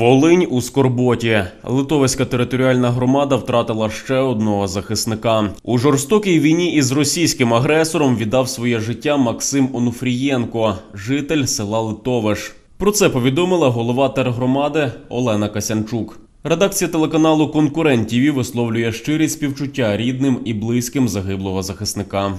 Волинь у Скорботі. Литовська територіальна громада втратила ще одного захисника. У жорстокій війні із російським агресором віддав своє життя Максим Онуфрієнко, житель села Литовиш. Про це повідомила голова тергромади Олена Касянчук. Редакція телеканалу «Конкурент ТІВІ» висловлює щирі співчуття рідним і близьким загиблого захисника.